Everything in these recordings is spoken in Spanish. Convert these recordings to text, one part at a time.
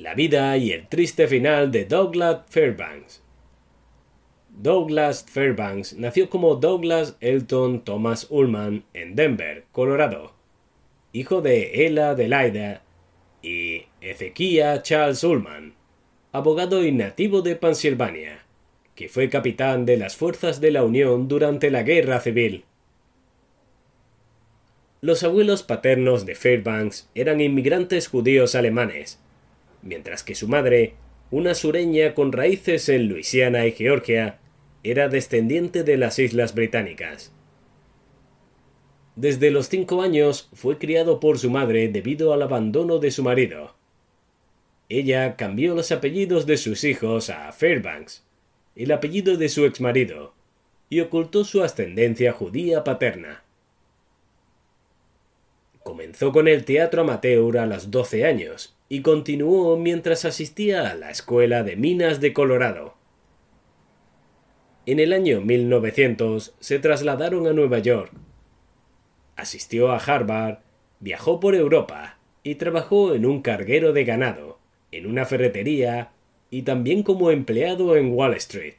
La vida y el triste final de Douglas Fairbanks. Douglas Fairbanks nació como Douglas Elton Thomas Ullman en Denver, Colorado, hijo de Ella Delaida y Ezequiel Charles Ullman, abogado y nativo de Pensilvania, que fue capitán de las fuerzas de la Unión durante la Guerra Civil. Los abuelos paternos de Fairbanks eran inmigrantes judíos alemanes, mientras que su madre, una sureña con raíces en Luisiana y Georgia, era descendiente de las Islas Británicas. Desde los cinco años fue criado por su madre debido al abandono de su marido. Ella cambió los apellidos de sus hijos a Fairbanks, el apellido de su exmarido, y ocultó su ascendencia judía paterna. Comenzó con el teatro amateur a los 12 años y continuó mientras asistía a la Escuela de Minas de Colorado. En el año 1900 se trasladaron a Nueva York. Asistió a Harvard, viajó por Europa y trabajó en un carguero de ganado, en una ferretería y también como empleado en Wall Street.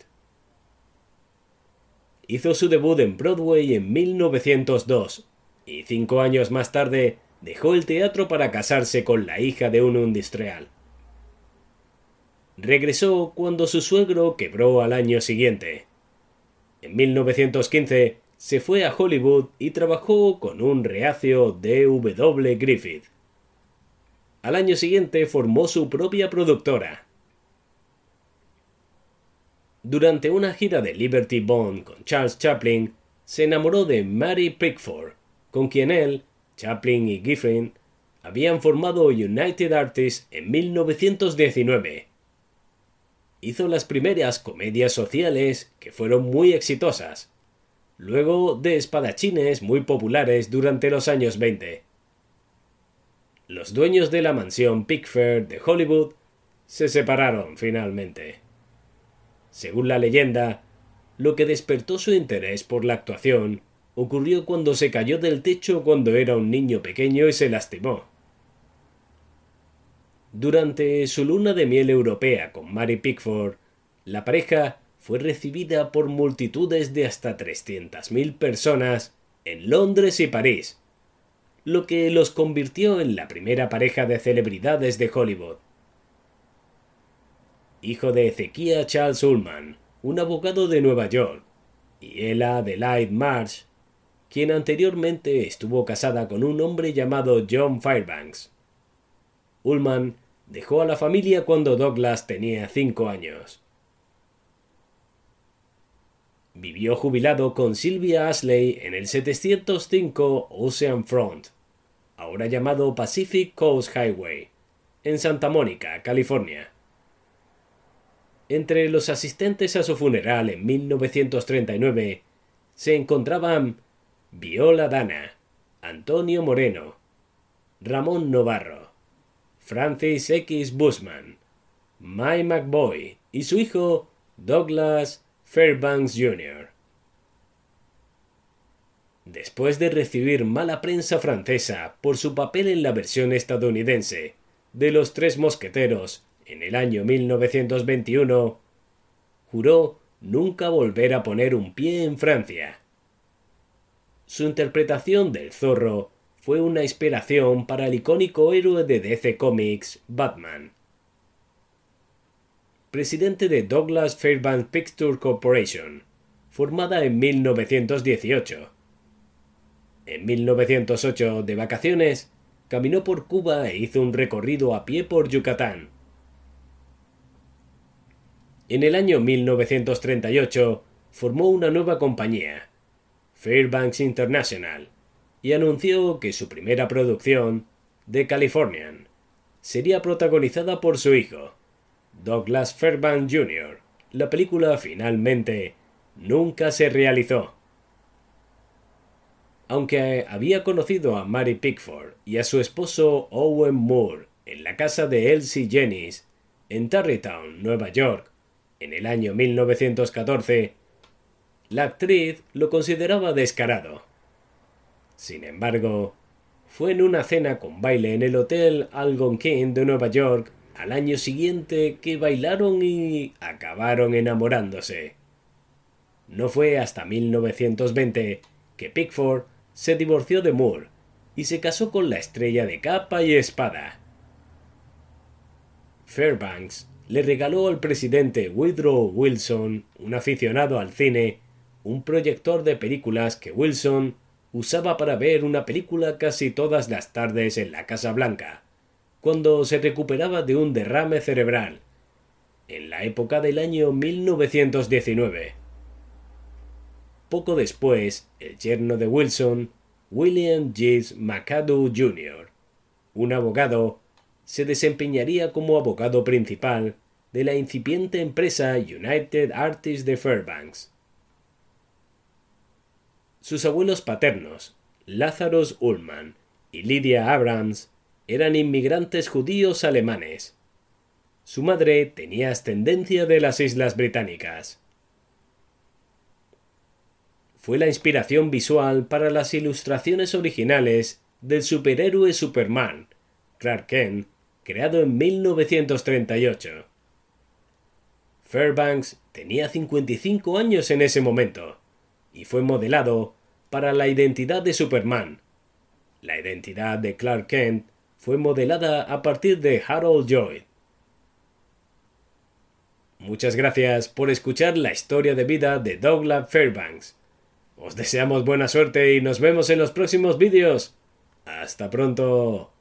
Hizo su debut en Broadway en 1902 y cinco años más tarde dejó el teatro para casarse con la hija de un industrial. Regresó cuando su suegro quebró al año siguiente. En 1915 se fue a Hollywood y trabajó con un reacio D.W. Griffith. Al año siguiente formó su propia productora. Durante una gira de Liberty Bond con Charles Chaplin, se enamoró de Mary Pickford, con quien él Chaplin y Giffin habían formado United Artists en 1919. Hizo las primeras comedias sociales que fueron muy exitosas, luego de espadachines muy populares durante los años 20. Los dueños de la mansión Pickford de Hollywood se separaron finalmente. Según la leyenda, lo que despertó su interés por la actuación Ocurrió cuando se cayó del techo cuando era un niño pequeño y se lastimó. Durante su luna de miel europea con Mary Pickford, la pareja fue recibida por multitudes de hasta 300.000 personas en Londres y París, lo que los convirtió en la primera pareja de celebridades de Hollywood. Hijo de Ezequiel Charles Ullman, un abogado de Nueva York, y Ella Light Marsh, quien anteriormente estuvo casada con un hombre llamado John Fairbanks. Ullman dejó a la familia cuando Douglas tenía cinco años. Vivió jubilado con Sylvia Ashley en el 705 Ocean Front, ahora llamado Pacific Coast Highway, en Santa Mónica, California. Entre los asistentes a su funeral en 1939 se encontraban Viola Dana, Antonio Moreno, Ramón Novarro, Francis X. Busman, Mike McBoy y su hijo Douglas Fairbanks Jr. Después de recibir mala prensa francesa por su papel en la versión estadounidense de Los Tres Mosqueteros en el año 1921, juró nunca volver a poner un pie en Francia su interpretación del zorro fue una inspiración para el icónico héroe de DC Comics, Batman. Presidente de Douglas Fairbanks Picture Corporation, formada en 1918. En 1908, de vacaciones, caminó por Cuba e hizo un recorrido a pie por Yucatán. En el año 1938, formó una nueva compañía, Fairbanks International y anunció que su primera producción, The Californian, sería protagonizada por su hijo, Douglas Fairbanks Jr. La película finalmente nunca se realizó. Aunque había conocido a Mary Pickford y a su esposo Owen Moore en la casa de Elsie Jennings en Tarrytown, Nueva York, en el año 1914, la actriz lo consideraba descarado. Sin embargo, fue en una cena con baile en el Hotel Algonquin de Nueva York al año siguiente que bailaron y acabaron enamorándose. No fue hasta 1920 que Pickford se divorció de Moore y se casó con la estrella de capa y espada. Fairbanks le regaló al presidente Woodrow Wilson, un aficionado al cine, un proyector de películas que Wilson usaba para ver una película casi todas las tardes en la Casa Blanca, cuando se recuperaba de un derrame cerebral, en la época del año 1919. Poco después, el yerno de Wilson, William G. McAdoo Jr., un abogado, se desempeñaría como abogado principal de la incipiente empresa United Artists de Fairbanks sus abuelos paternos, Lazarus Ullman y Lydia Abrams, eran inmigrantes judíos alemanes. Su madre tenía ascendencia de las Islas Británicas. Fue la inspiración visual para las ilustraciones originales del superhéroe Superman, Clark Kent, creado en 1938. Fairbanks tenía 55 años en ese momento y fue modelado para la identidad de Superman. La identidad de Clark Kent fue modelada a partir de Harold Joy. Muchas gracias por escuchar la historia de vida de Douglas Fairbanks. Os deseamos buena suerte y nos vemos en los próximos vídeos. Hasta pronto.